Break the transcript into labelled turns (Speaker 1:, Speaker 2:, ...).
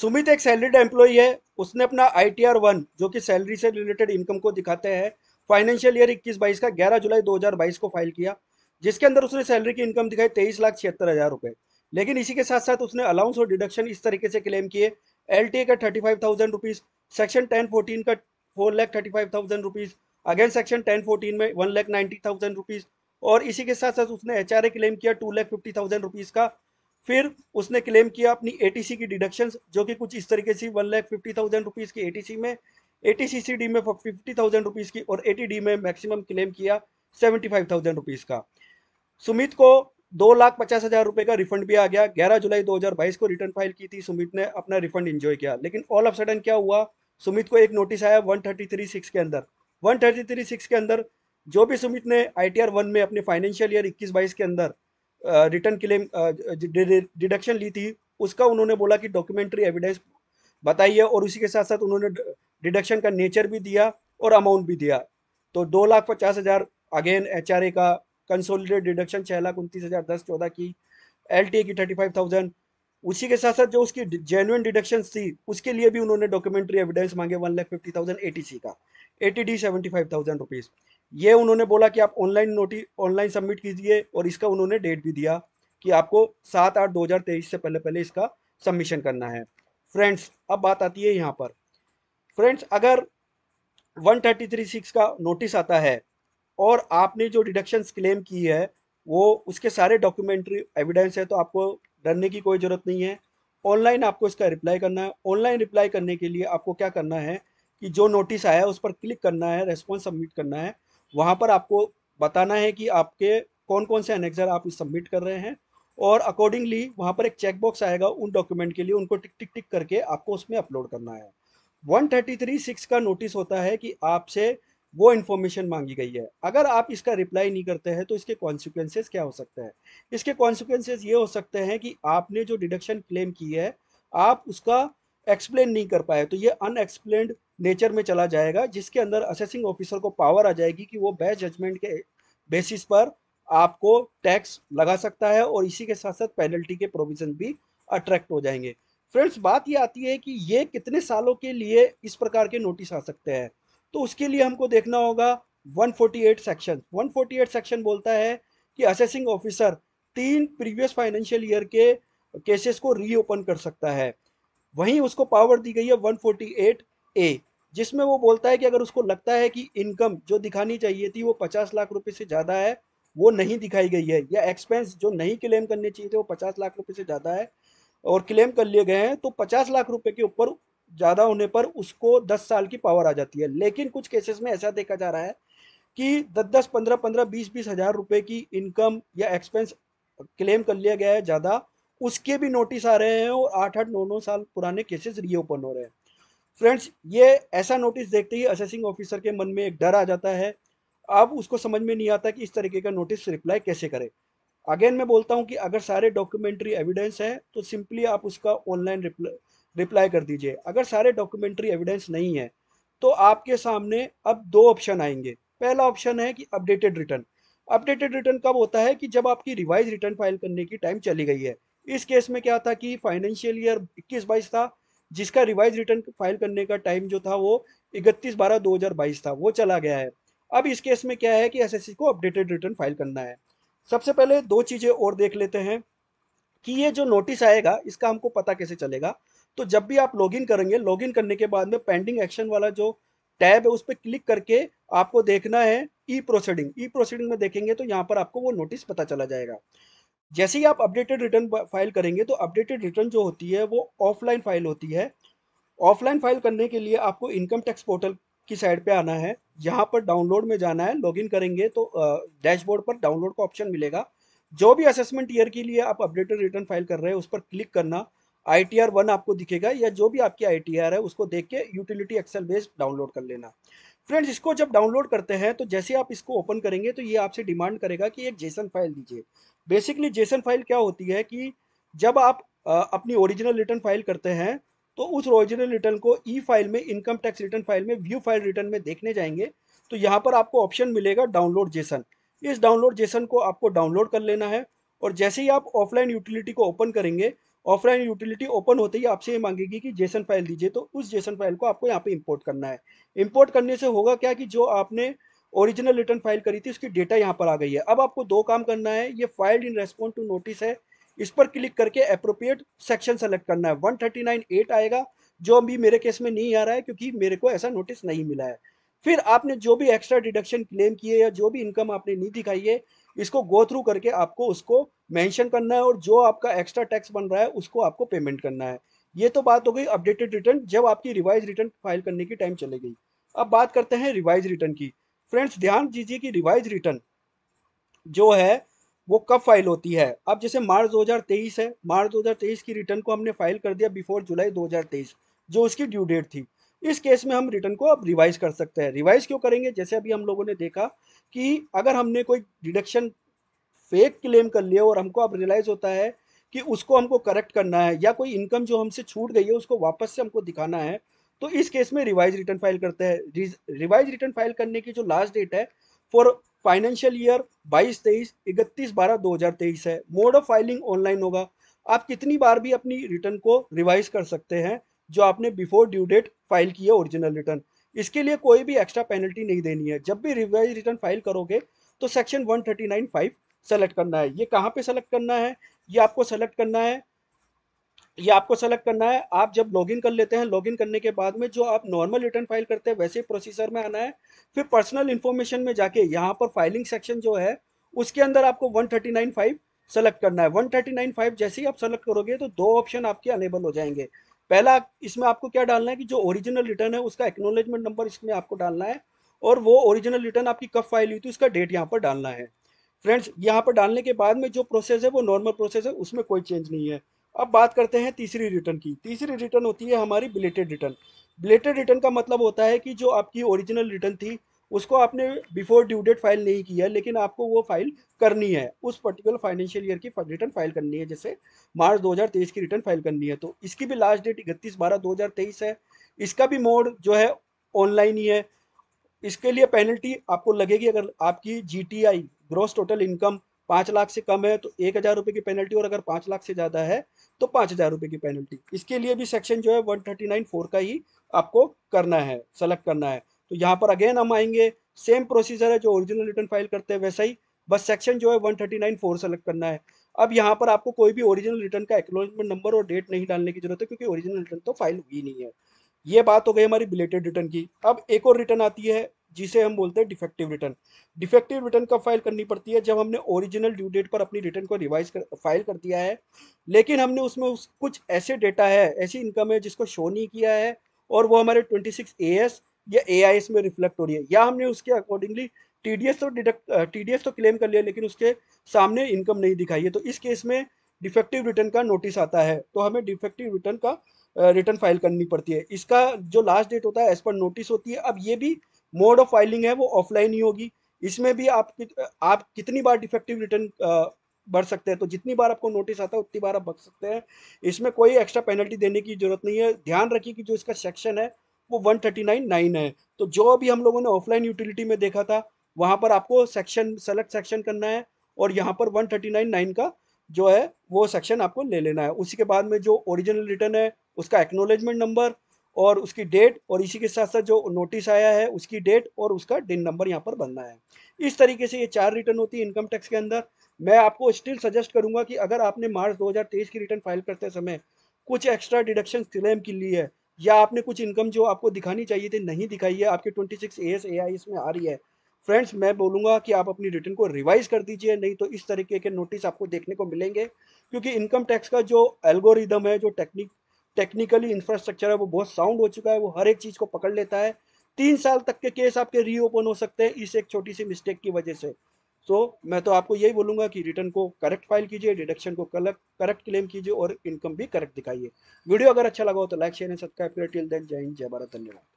Speaker 1: सुमित एक salaried employee है उसने अपना आई टी आर वन जो कि सैलरी से रिलेटेड इनकम को दिखाते हैं फाइनेंशियल ईयर इक्कीस बाईस का ग्यारह जुलाई दो हजार बाईस को फाइल किया जिसके अंदर उसने सैलरी की इनकम दिखाई तेईस लाख छिहत्तर हज़ार रुपये लेकिन इसी के साथ साथ उसने अलाउंस और डिडक्शन इस तरीके से क्लेम किए एल टी ए का thirty five thousand rupees section ten fourteen का four lakh thirty five thousand rupees again section ten fourteen में one lakh ninety thousand rupees और इसी के साथ साथ उसने एच आर ए क्लेम किया two lakh fifty thousand rupees का फिर उसने क्लेम किया अपनी एटीसी की डिडक्शंस जो कि कुछ इस तरीके से one lakh fifty thousand rupees की एटीसी में एटीसी में फिफ्टी थाउजेंड रुपीज़ की और एटीडी में मैक्सिमम क्लेम किया सेवेंटी फाइव थाउजेंड रुपीज़ का सुमित को दो लाख पचास हज़ार रुपए का रिफंड भी आ गया ग्यारह जुलाई दो हज़ार बाईस को रिटर्न फाइल की थी सुमित ने अपना रिफंड इंजॉय किया लेकिन ऑल ऑफ सडन क्या हुआ सुमित को एक नोटिस आया वन थर्टी थ्री सिक्स के अंदर वन थर्टी थ्री सिक्स के अंदर जो भी सुमित ने आई टी आर वन में अपने फाइनेंशियल ईयर इक्कीस बाईस के अंदर रिटर्न क्लेम डिडक्शन ली थी उसका उन्होंने बोला कि डॉक्यूमेंट्री एविडेंस बताइए और उसी के साथ साथ उन्होंने डिडक्शन का नेचर भी दिया और अमाउंट भी दिया तो दो लाख पचास हज़ार अगेन एच का कंसोलिडेट डिडक्शन छः लाख उनतीस हज़ार दस चौदह की एल की थर्टी फाइव थाउजेंड उसी के साथ साथ जो उसकी जेनुअन डिडक्शन थी उसके लिए भी उन्होंने डॉक्यूमेंट्री एविडेंस मांगे one lakh fifty thousand A का A T D seventy five thousand rupees ये उन्होंने बोला कि आप ऑनलाइन नोटिस ऑनलाइन सबमिट कीजिए और इसका उन्होंने डेट भी दिया कि आपको सात आठ दो हज़ार तेईस से पहले पहले इसका सबमिशन करना है फ्रेंड्स अब बात आती है यहाँ पर फ्रेंड्स अगर वन थर्टी थ्री सिक्स का नोटिस आता है और आपने जो डिडक्शन क्लेम की है वो उसके सारे डॉक्यूमेंट्री एविडेंस है तो आपको डरने की कोई ज़रूरत नहीं है ऑनलाइन आपको इसका रिप्लाई करना है ऑनलाइन रिप्लाई करने के लिए आपको क्या करना है कि जो नोटिस आया है उस पर क्लिक करना है रेस्पॉन्स सबमिट करना है वहाँ पर आपको बताना है कि आपके कौन कौन से अनेक्सर आप सबमिट कर रहे हैं और अकॉर्डिंगली वहाँ पर एक चेकबॉक्स आएगा उन डॉक्यूमेंट के लिए उनको टिक टिक टिक करके आपको उसमें अपलोड करना है वन थर्टी थ्री सिक्स का नोटिस होता है कि आपसे वो इन्फॉर्मेशन मांगी गई है अगर आप इसका रिप्लाई नहीं करते हैं तो इसके कॉन्सिक्वेंसेज क्या हो सकते हैं इसके कॉन्सिक्वेंसेज ये हो सकते हैं कि आपने जो डिडक्शन क्लेम की है आप उसका एक्सप्लेन नहीं कर पाए तो ये अनएक्सप्लेन्ड नेचर में चला जाएगा जिसके अंदर असेसिंग ऑफिसर को पावर आ जाएगी कि वो बेस्ट जजमेंट के बेसिस पर आपको टैक्स लगा सकता है और इसी के साथ साथ पेनल्टी के प्रोविजन भी अट्रैक्ट हो जाएंगे फ्रेंड्स बात ये आती है कि ये कितने सालों के लिए इस प्रकार के नोटिस आ सकते हैं तो उसके लिए हमको देखना होगा 148 सेक्शन 148 सेक्शन बोलता है कि असेसिंग ऑफिसर तीन प्रीवियस फाइनेंशियल ईयर के केसेस को रीओपन कर सकता है वहीं उसको पावर दी गई है 148 ए जिसमें वो बोलता है कि अगर उसको लगता है कि इनकम जो दिखानी चाहिए थी वो पचास लाख रुपए से ज़्यादा है वो नहीं दिखाई गई है या एक्सपेंस जो नहीं क्लेम करने चाहिए थे वो पचास लाख रुपए से ज़्यादा है और क्लेम कर लिए गए हैं तो पचास लाख रुपए के ऊपर ज़्यादा होने पर उसको दस साल की पावर आ जाती है लेकिन कुछ केसेस में ऐसा देखा जा रहा है कि दस दस पंद्रह पंद्रह बीस बीस हज़ार रुपये की इनकम या एक्सपेंस क्लेम कर लिया गया है ज़्यादा उसके भी नोटिस आ रहे हैं और आठ आठ नौ नौ साल पुराने केसेस रीओपन हो रहे हैं फ्रेंड्स ये ऐसा नोटिस देखते ही असेसिंग ऑफिसर के मन में एक डर आ जाता है अब उसको समझ में नहीं आता कि इस तरीके का नोटिस रिप्लाई कैसे करें अगेन मैं बोलता हूं कि अगर सारे डॉक्यूमेंट्री एविडेंस हैं तो सिंपली आप उसका ऑनलाइन रिप्लाई रिप्लाई कर दीजिए अगर सारे डॉक्यूमेंट्री एविडेंस नहीं है तो आपके सामने अब दो ऑप्शन आएंगे पहला ऑप्शन है कि अपडेटेड रिटर्न अपडेटेड रिटर्न कब होता है कि जब आपकी रिवाइज रिटर्न फाइल करने की टाइम चली गई है इस केस में क्या था कि फाइनेंशियल ईयर इक्कीस बाईस था जिसका रिवाइज रिटर्न फाइल करने का टाइम जो था वो इकतीस बारह 2022 था वो चला गया है अब इस केस में क्या है कि एस को अपडेटेड रिटर्न फाइल करना है सबसे पहले दो चीज़ें और देख लेते हैं कि ये जो नोटिस आएगा इसका हमको पता कैसे चलेगा तो जब भी आप लॉगिन करेंगे लॉगिन करने के बाद में पेंडिंग एक्शन वाला जो टैब है उस पर क्लिक करके आपको देखना है ई प्रोसीडिंग ई प्रोसीडिंग में देखेंगे तो यहाँ पर आपको वो नोटिस पता चला जाएगा जैसे ही आप अपडेटेड रिटर्न फाइल करेंगे तो अपडेटेड रिटर्न जो होती है वो ऑफलाइन फाइल होती है ऑफलाइन फाइल करने के लिए आपको इनकम टैक्स पोर्टल की साइड पे आना है यहाँ पर डाउनलोड में जाना है लॉगिन करेंगे तो डैशबोर्ड पर डाउनलोड का ऑप्शन मिलेगा जो भी असेसमेंट ईयर के लिए आप अपडेटेड रिटर्न फाइल कर रहे हैं उस पर क्लिक करना आई टी आपको दिखेगा या जो भी आपकी आई है उसको देख के यूटिलिटी एक्सेल बेस्ड डाउनलोड कर लेना फ्रेंड्स इसको जब डाउनलोड करते हैं तो जैसे आप इसको ओपन करेंगे तो ये आपसे डिमांड करेगा कि एक जेसन फाइल दीजिए बेसिकली जेसन फाइल क्या होती है कि जब आप आ, अपनी ओरिजिनल रिटर्न फाइल करते हैं तो उस ओरिजिनल रिटर्न को ई फाइल में इनकम टैक्स रिटर्न फाइल में व्यू फाइल रिटर्न में देखने जाएंगे तो यहाँ पर आपको ऑप्शन मिलेगा डाउनलोड जेसन इस डाउनलोड जेसन को आपको डाउनलोड कर लेना है और जैसे ही आप ऑफलाइन यूटिलिटी को ओपन करेंगे ऑफलाइन यूटिलिटी ओपन होते ही आपसे ये मांगेगी कि जेसन फाइल दीजिए तो उस जेसन फाइल को आपको यहाँ पे इंपोर्ट करना है इंपोर्ट करने से होगा क्या कि जो आपने ओरिजिनल रिटर्न फाइल करी थी उसकी डेटा यहाँ पर आ गई है अब आपको दो काम करना है ये filed in response to notice है इस पर क्लिक करके अप्रोप्रिएट सेक्शन सेलेक्ट करना है वन आएगा जो अभी मेरे केस में नहीं आ रहा है क्योंकि मेरे को ऐसा नोटिस नहीं मिला है फिर आपने जो भी एक्स्ट्रा डिडक्शन क्लेम किए या जो भी इनकम आपने नहीं दिखाई है इसको गो थ्रू करके आपको उसको मेंशन करना है और जो आपका एक्स्ट्रा टैक्स बन रहा है उसको आपको पेमेंट करना है ये तो बात हो गई अपडेटेड रिटर्न जब आपकी रिवाइज रिटर्न फाइल करने की टाइम चले गई अब बात करते हैं रिवाइज रिटर्न की फ्रेंड्स ध्यान दीजिए कि रिवाइज रिटर्न जो है वो कब फाइल होती है अब जैसे मार्च 2023 है मार्च 2023 की रिटर्न को हमने फाइल कर दिया बिफोर जुलाई 2023 जो उसकी ड्यू डेट थी इस केस में हम रिटर्न को अब रिवाइज कर सकते हैं रिवाइज क्यों करेंगे जैसे अभी हम लोगों ने देखा कि अगर हमने कोई डिडक्शन फेक क्लेम कर लिया और हमको अब रियलाइज होता है कि उसको हमको करेक्ट करना है या कोई इनकम जो हमसे छूट गई है उसको वापस से हमको दिखाना है तो इस केस में रिवाइज रिटर्न फाइल करते हैं रिवाइज रिटर्न फाइल करने की जो लास्ट डेट है फॉर फाइनेंशियल ईयर 22 तेईस इकतीस बारह 2023 है मोड ऑफ फाइलिंग ऑनलाइन होगा आप कितनी बार भी अपनी रिटर्न को रिवाइज कर सकते हैं जो आपने बिफोर ड्यू डेट फाइल की है ओरिजिनल रिटर्न इसके लिए कोई भी एक्स्ट्रा पेनल्टी नहीं देनी है जब भी रिवाइज रिटर्न फाइल करोगे तो सेक्शन वन 139.5 सेलेक्ट करना है ये कहाँ पे सेलेक्ट करना है ये आपको सेलेक्ट करना है ये आपको सेलेक्ट करना है आप जब लॉगिन कर लेते हैं लॉगिन करने के बाद में जो आप नॉर्मल रिटर्न फाइल करते हैं वैसे प्रोसीजर में आना है फिर पर्सनल इन्फॉर्मेशन में जाके यहाँ पर फाइलिंग सेक्शन जो है उसके अंदर आपको one thirty nine five select करना है वन थर्टी नाइन फाइव जैसे ही आप सेलेक्ट करोगे तो दो ऑप्शन आपके अनेबल हो जाएंगे पहला इसमें आपको क्या डालना है कि जो ओरिजिनल रिटर्न है उसका एक्नोलेजमेंट नंबर इसमें आपको डालना है और वो ओरिजिनल रिटर्न आपकी कब फाइल हुई थी उसका डेट यहाँ पर डालना है फ्रेंड्स यहाँ पर डालने के बाद में जो प्रोसेस है वो नॉर्मल प्रोसेस है उसमें कोई चेंज नहीं है अब बात करते हैं तीसरी रिटर्न की तीसरी रिटर्न होती है हमारी बिलेटेड रिटर्न बिलेटेड रिटर्न का मतलब होता है कि जो आपकी ओरिजिनल रिटर्न थी उसको आपने बिफोर ड्यू डेट फाइल नहीं किया लेकिन आपको वो फाइल करनी है उस पर्टिकुलर फाइनेंशियल ईयर की रिटर्न फाइल करनी है जैसे मार्च 2023 की रिटर्न फाइल करनी है तो इसकी भी लास्ट डेट इकतीस बारह दो है इसका भी मोड जो है ऑनलाइन ही है इसके लिए पेनल्टी आपको लगेगी अगर आपकी जी ग्रॉस टोटल इनकम पांच लाख से कम है तो एक हज़ार रुपए की पेनल्टी और अगर पांच लाख से ज़्यादा है तो पांच हज़ार रुपए की पेनल्टी इसके लिए भी सेक्शन जो है वन थर्टी नाइन फोर का ही आपको करना है सेलेक्ट करना है तो यहाँ पर अगेन हम आएंगे सेम प्रोसीजर है जो ओरिजिनल रिटर्न फाइल करते हैं वैसा ही बस सेक्शन जो है one thirty nine four select करना है अब यहाँ पर आपको कोई भी ओरिजिनल रिटर्न का एक्नोलॉजमेंट नंबर और डेट नहीं डालने की जरूरत है क्योंकि ओरिजिनल रिटर्न तो फाइल हुई नहीं है ये बात हो गई हमारी बिलेटेड रिटर्न की अब एक और रिटर्न आती है जिसे हम बोलते हैं डिफेक्टिव रिटर्न डिफेक्टिव रिटर्न कब फाइल करनी पड़ती है जब हमने ओरिजिनल ड्यू डेट पर अपनी रिटर्न को रिवाइज कर फाइल कर दिया है लेकिन हमने उसमें उस कुछ ऐसे डेटा है ऐसी इनकम है जिसको शो नहीं किया है और वो हमारे ट्वेंटी सिक्स ए एस या ए आई एस में रिफ्लेक्ट हो रही है या हमने उसके अकॉर्डिंगली टी डी एस तो डिडक्ट टी डी एस तो क्लेम कर लिया लेकिन उसके सामने इनकम नहीं दिखाई है तो इस केस में डिफेक्टिव रिटर्न का नोटिस आता है तो हमें डिफेक्टिव रिटर्न का रिटर्न फाइल करनी पड़ती है इसका जो लास्ट डेट होता है एज पर नोटिस होती है अब ये भी मोड ऑफ फाइलिंग है वो ऑफलाइन ही होगी इसमें भी आप आप कितनी बार डिफेक्टिव रिटर्न भर सकते हैं तो जितनी बार आपको नोटिस आता है उतनी बार आप भर सकते हैं इसमें कोई एक्स्ट्रा पेनल्टी देने की जरूरत नहीं है ध्यान रखिए कि जो इसका सेक्शन है वो वन थर्टी नाइन नाइन है तो जो अभी हम लोगों ने ऑफलाइन यूटिलिटी में देखा था वहाँ पर आपको सेक्शन सेलेक्ट सेक्शन करना है और यहाँ पर वन थर्टी नाइन नाइन का जो है वो सेक्शन आपको ले लेना है उसी के बाद में जो ओरिजिनल रिटर्न है उसका एक्नोलेजमेंट नंबर और उसकी डेट और इसी के साथ साथ जो नोटिस आया है उसकी डेट और उसका डिन नंबर यहाँ पर बनना है इस तरीके से ये चार रिटर्न होती है इनकम टैक्स के अंदर मैं आपको स्टिल सजेस्ट करूंगा कि अगर आपने मार्च 2023 की रिटर्न फाइल करते समय कुछ एक्स्ट्रा डिडक्शन क्लेम की ली है या आपने कुछ इनकम जो आपको दिखानी चाहिए थी नहीं दिखाई है आपके twenty six A S A I इसमें आ रही है फ्रेंड्स मैं बोलूंगा कि आप अपनी रिटर्न को रिवाइज कर दीजिए नहीं तो इस तरीके के नोटिस आपको देखने को मिलेंगे क्योंकि इनकम टैक्स का जो एल्गोरिदम है जो टेक्निक टेक्निकली इंफ्रास्ट्रक्चर है वो बहुत साउंड हो चुका है वो हर एक चीज़ को पकड़ लेता है तीन साल तक के केस आपके रीओपन हो सकते हैं इस एक छोटी सी मिस्टेक की वजह से so, मैं तो आपको यही बोलूंगा कि रिटर्न को करेक्ट फाइल कीजिए डिडक्शन को करेक्ट क्लेम कीजिए और इनकम भी करेक्ट दिखाइए वीडियो अगर अच्छा लगा हो तो लाइक शेयर एंड सब्सक्राइब करें टिल देन जय हिंद जय भारत धन्यवाद